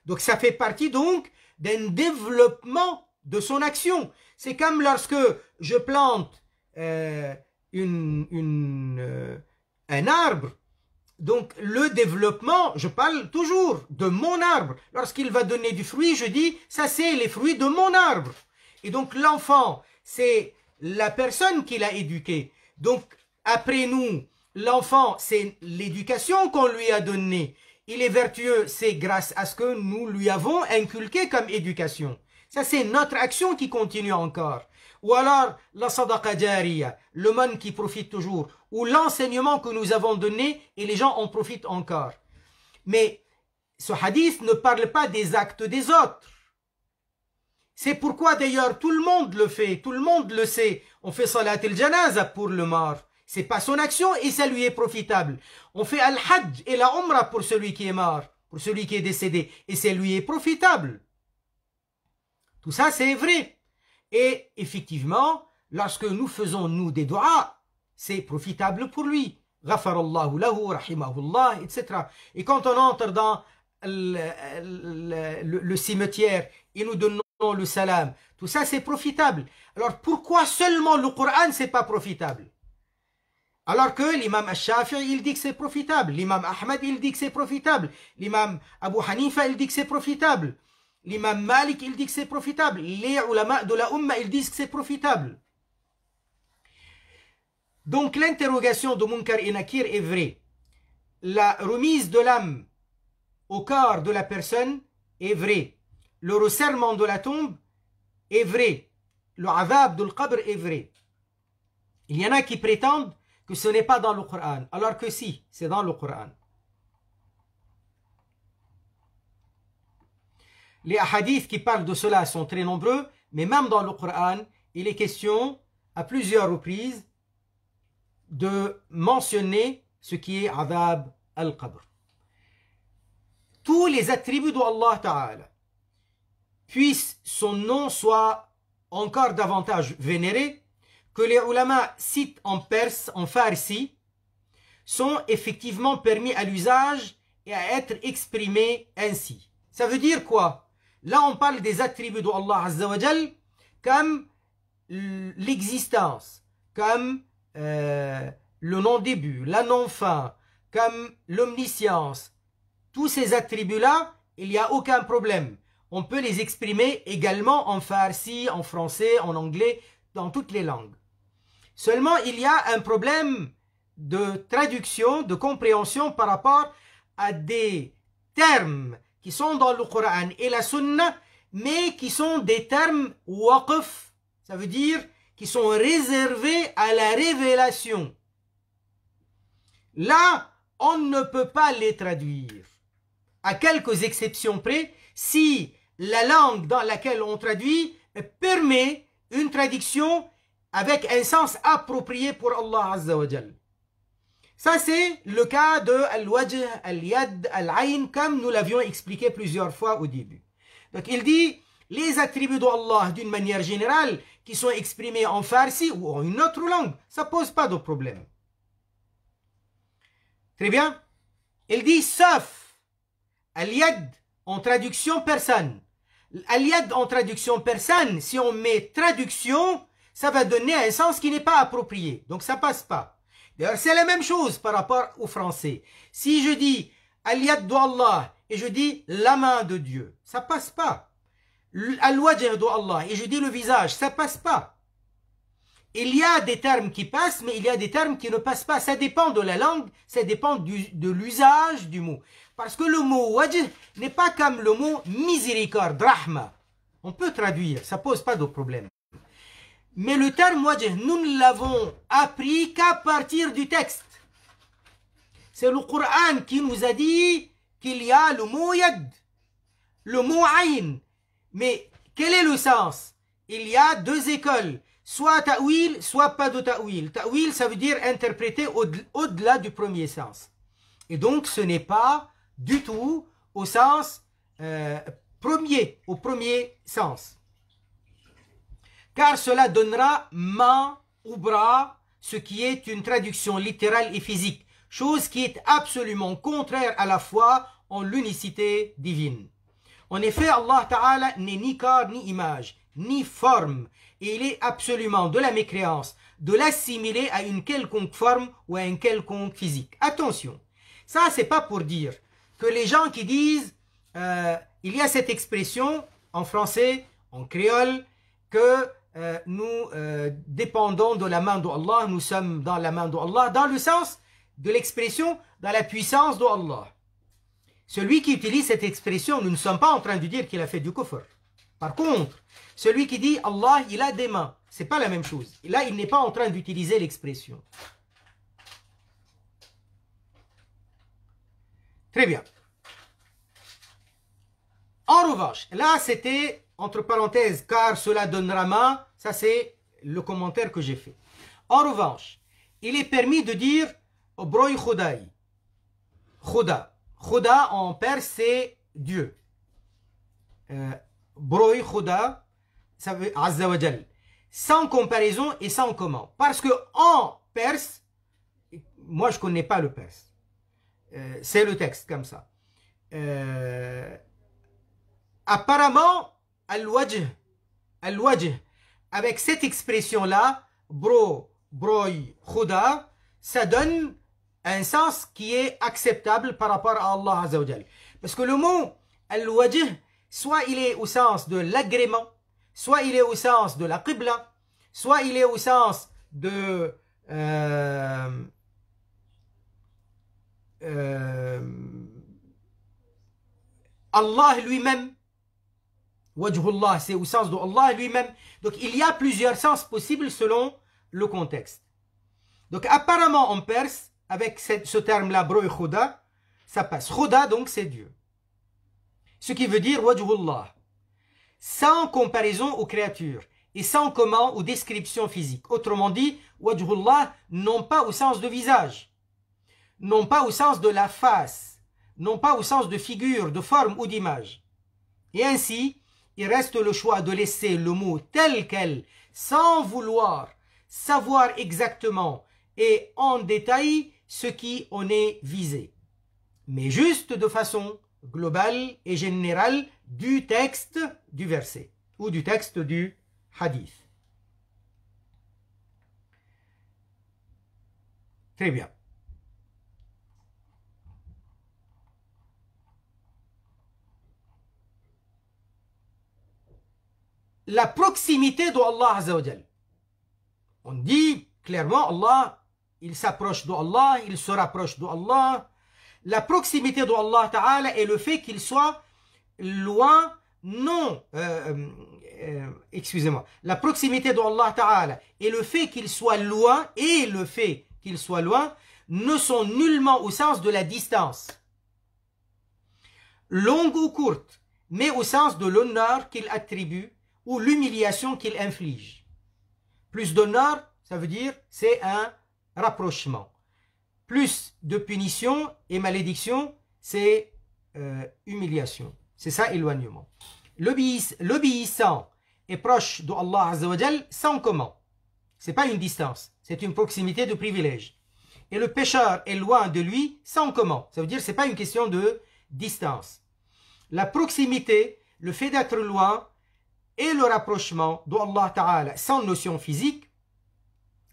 Donc, ça fait partie donc d'un développement de son action. C'est comme lorsque je plante euh, euh, un arbre donc le développement, je parle toujours de mon arbre. Lorsqu'il va donner du fruit, je dis, ça c'est les fruits de mon arbre. Et donc l'enfant, c'est la personne qui l'a éduqué. Donc après nous, l'enfant, c'est l'éducation qu'on lui a donnée. Il est vertueux, c'est grâce à ce que nous lui avons inculqué comme éducation. Ça, c'est notre action qui continue encore. Ou alors, la sadaqa le man qui profite toujours. Ou l'enseignement que nous avons donné et les gens en profitent encore. Mais ce hadith ne parle pas des actes des autres. C'est pourquoi d'ailleurs tout le monde le fait, tout le monde le sait. On fait salat al janaza pour le mort. C'est pas son action et ça lui est profitable. On fait al-hajj et la umrah pour celui qui est mort, pour celui qui est décédé et ça lui est profitable. Tout ça, c'est vrai. Et effectivement, lorsque nous faisons, nous, des doigts, c'est profitable pour lui. Ghafarallahu lahu, rahimahullah, etc. Et quand on entre dans le, cimetière et nous donnons le salam, tout ça, c'est profitable. Alors, pourquoi seulement le Coran, c'est pas profitable alors que l'imam Shafi, il dit que c'est profitable. L'imam Ahmad, il dit que c'est profitable. L'imam Abu Hanifa, il dit que c'est profitable. L'imam Malik, il dit que c'est profitable. Les ulama de la Umma ils disent que c'est profitable. Donc l'interrogation de Munkar et Nakir est vraie. La remise de l'âme au corps de la personne est vraie. Le resserrement de la tombe est vrai. Le avab de Qabr est vrai. Il y en a qui prétendent que ce n'est pas dans le Coran, alors que si, c'est dans le Coran. Les hadiths qui parlent de cela sont très nombreux, mais même dans le Coran, il est question à plusieurs reprises de mentionner ce qui est adab al-qabr. Tous les attributs de Allah Ta'ala, puisse son nom soit encore davantage vénéré, que les ulama citent en perse, en farsi, sont effectivement permis à l'usage et à être exprimés ainsi. Ça veut dire quoi Là, on parle des attributs d'Allah Azzawajal comme l'existence, comme euh, le non-début, la non-fin, comme l'omniscience. Tous ces attributs-là, il n'y a aucun problème. On peut les exprimer également en farsi, en français, en anglais, dans toutes les langues. Seulement, il y a un problème de traduction, de compréhension par rapport à des termes qui sont dans le Coran et la Sunna, mais qui sont des termes waqf, ça veut dire qui sont réservés à la révélation. Là, on ne peut pas les traduire. À quelques exceptions près, si la langue dans laquelle on traduit permet une traduction avec un sens approprié pour Allah Azza wa ça, c'est le cas de al-wajh, al-yad, al-ayn, comme nous l'avions expliqué plusieurs fois au début. Donc, il dit les attributs d'Allah d'une manière générale qui sont exprimés en farsi ou en une autre langue, ça ne pose pas de problème. Très bien. Il dit sauf al-yad en traduction personne. Al-yad en traduction personne. si on met traduction, ça va donner un sens qui n'est pas approprié. Donc ça ne passe pas c'est la même chose par rapport au français. Si je dis Aliad Allah et je dis la main de Dieu, ça passe pas. Al-Wajr Allah et je dis le visage, ça passe pas. Il y a des termes qui passent, mais il y a des termes qui ne passent pas. Ça dépend de la langue, ça dépend de l'usage du mot. Parce que le mot wajh n'est pas comme le mot miséricorde, rahma. On peut traduire, ça pose pas de problème. Mais le terme nous ne l'avons appris qu'à partir du texte. C'est le Coran qui nous a dit qu'il y a le mot yad, le mot aïn. Mais quel est le sens Il y a deux écoles, soit ta'wil, soit pas de ta'wil. Ta'wil, ça veut dire interpréter au-delà du premier sens. Et donc, ce n'est pas du tout au sens euh, premier, au premier sens car cela donnera main ou bras, ce qui est une traduction littérale et physique, chose qui est absolument contraire à la foi en l'unicité divine. En effet, Allah Ta'ala n'est ni corps, ni image, ni forme, et il est absolument de la mécréance de l'assimiler à une quelconque forme ou à une quelconque physique. Attention, ça c'est pas pour dire que les gens qui disent euh, il y a cette expression en français, en créole, que euh, nous euh, dépendons de la main d'Allah, nous sommes dans la main d'Allah, dans le sens de l'expression dans la puissance d'Allah. Celui qui utilise cette expression, nous ne sommes pas en train de dire qu'il a fait du coffre. Par contre, celui qui dit Allah, il a des mains, c'est pas la même chose. Là, il n'est pas en train d'utiliser l'expression. Très bien. En revanche, là, c'était entre parenthèses, car cela donnera main. ça c'est le commentaire que j'ai fait. En revanche, il est permis de dire oh, Broi Khodaï. Khoda, Khoda en perse c'est Dieu. Euh, broi Khoda, ça veut Azzawajal. Sans comparaison et sans comment. Parce que en perse, moi je ne connais pas le perse. Euh, c'est le texte comme ça. Euh, apparemment, al-wajh, al avec cette expression-là, bro, broy, khuda, ça donne un sens qui est acceptable par rapport à Allah Azzawajal. Parce que le mot al-wajh, soit il est au sens de l'agrément, soit il est au sens de la qibla, soit il est au sens de... Euh, euh, Allah lui-même, Wajhullah, c'est au sens de Allah lui-même. Donc il y a plusieurs sens possibles selon le contexte. Donc apparemment en perse, avec ce terme-là, bro ça passe. Khoda donc c'est Dieu. Ce qui veut dire Wajhullah. Sans comparaison aux créatures et sans comment ou description physique. Autrement dit, Wajhullah, non pas au sens de visage, non pas au sens de la face, non pas au sens de figure, de forme ou d'image. Et ainsi, il reste le choix de laisser le mot tel quel, sans vouloir savoir exactement et en détail ce qui en est visé, mais juste de façon globale et générale du texte du verset ou du texte du hadith. Très bien. la proximité de Allah On dit clairement, Allah, il s'approche de il se rapproche de La proximité de Allah Ta'ala et le fait qu'il soit loin, non, euh, euh, euh, excusez-moi, la proximité de Allah Ta'ala et le fait qu'il soit loin, et le fait qu'il soit loin, ne sont nullement au sens de la distance, longue ou courte, mais au sens de l'honneur qu'il attribue ou l'humiliation qu'il inflige. Plus d'honneur, ça veut dire c'est un rapprochement. Plus de punition et malédiction, c'est euh, humiliation. C'est ça, éloignement. L'obéissant est proche de Allah sans comment. C'est pas une distance, c'est une proximité de privilège. Et le pécheur est loin de lui sans comment. Ça veut dire c'est pas une question de distance. La proximité, le fait d'être loin, et le rapprochement d'Allah Ta'ala sans notion physique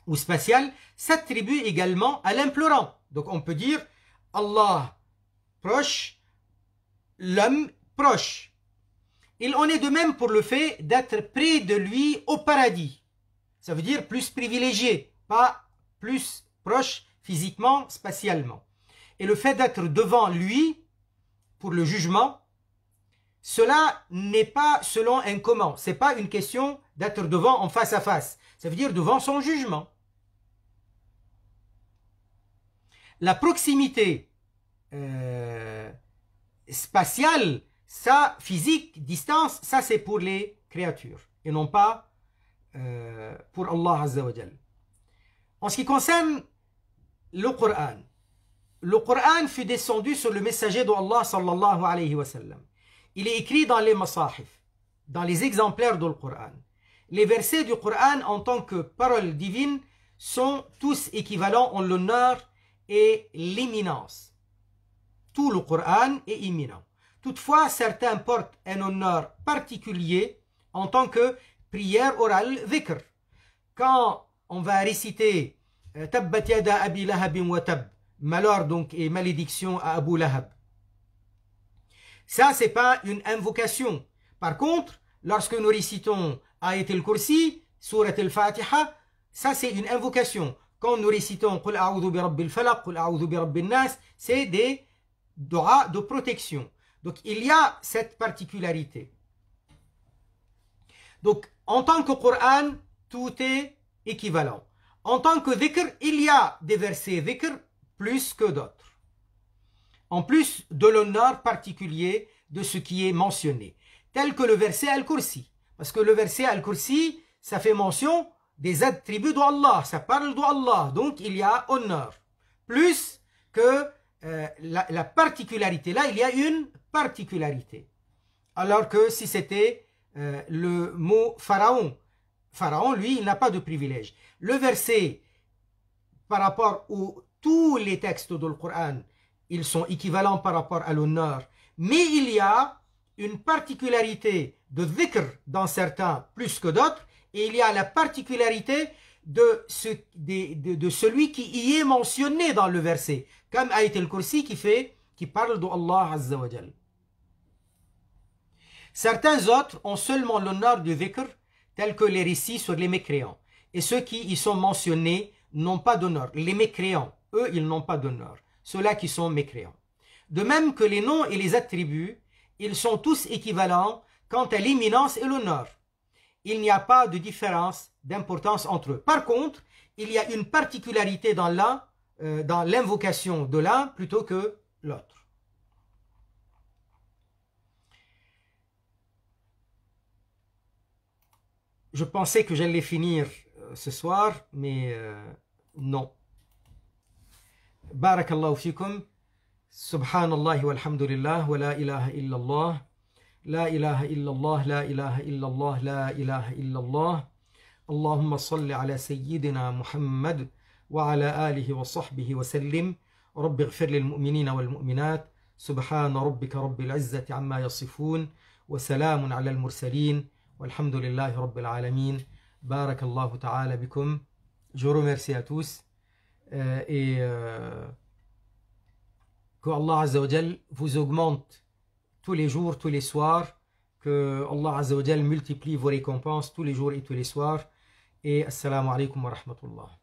ou spatiale s'attribue également à l'implorant. Donc on peut dire Allah proche, l'homme proche. Il en est de même pour le fait d'être près de lui au paradis. Ça veut dire plus privilégié, pas plus proche physiquement, spatialement. Et le fait d'être devant lui pour le jugement, cela n'est pas selon un comment. n'est pas une question d'être devant en face à face. Ça veut dire devant son jugement. La proximité euh, spatiale, ça, physique, distance, ça c'est pour les créatures et non pas euh, pour Allah Azza En ce qui concerne le Coran, le Coran fut descendu sur le messager d'Allah sallallahu alayhi wa sallam il est écrit dans les masahif, dans les exemplaires du Coran. Les versets du Coran en tant que parole divine sont tous équivalents en l'honneur et l'imminence. Tout le Coran est imminent. Toutefois, certains portent un honneur particulier en tant que prière orale dhikr. Quand on va réciter euh, Tabbat wa tab, malheur donc et malédiction à Abu Lahab. Ça, ce n'est pas une invocation. Par contre, lorsque nous récitons Ayat al-Kursi, Surat al-Fatiha, ça c'est une invocation. Quand nous récitons Qul bi rabbil falaq, Qul bi nas, c'est des doigts de protection. Donc il y a cette particularité. Donc en tant que Coran, tout est équivalent. En tant que dhikr, il y a des versets dhikr plus que d'autres en plus de l'honneur particulier de ce qui est mentionné, tel que le verset Al-Kursi. Parce que le verset Al-Kursi, ça fait mention des attributs d'Allah, ça parle d'Allah, donc il y a honneur. Plus que euh, la, particularité, là il y a une particularité. Alors que si c'était euh, le mot pharaon, pharaon lui, il n'a pas de privilège. Le verset par rapport aux tous les textes du Coran ils sont équivalents par rapport à l'honneur. Mais il y a une particularité de dhikr dans certains plus que d'autres, et il y a la particularité de, celui qui y est mentionné dans le verset, comme Ayat el kursi qui, fait, qui parle de Allah Azza wa Certains autres ont seulement l'honneur du dhikr, tel que les récits sur les mécréants. Et ceux qui y sont mentionnés n'ont pas d'honneur. Les mécréants, eux, ils n'ont pas d'honneur ceux-là qui sont mécréants. De même que les noms et les attributs, ils sont tous équivalents quant à l'imminence et l'honneur. Il n'y a pas de différence d'importance entre eux. Par contre, il y a une particularité dans l'un, euh, dans l'invocation de l'un plutôt que l'autre. Je pensais que j'allais finir euh, ce soir, mais euh, non. بارك الله فيكم سبحان الله والحمد لله ولا إله إلا الله لا إله إلا الله لا إله إلا الله لا إله إلا الله اللهم صل على سيدنا محمد وعلى آله وصحبه وسلم رب اغفر للمؤمنين والمؤمنات سبحان ربك رب العزة عما يصفون وسلام على المرسلين والحمد لله رب العالمين بارك الله تعالى بكم جورو ميرسياتوس à tous. Euh, et euh, que Allah Azzawajal vous augmente tous les jours, tous les soirs, que Allah Azzawajal multiplie vos récompenses tous les jours et tous les soirs. Et assalamu alaikum wa rahmatullah.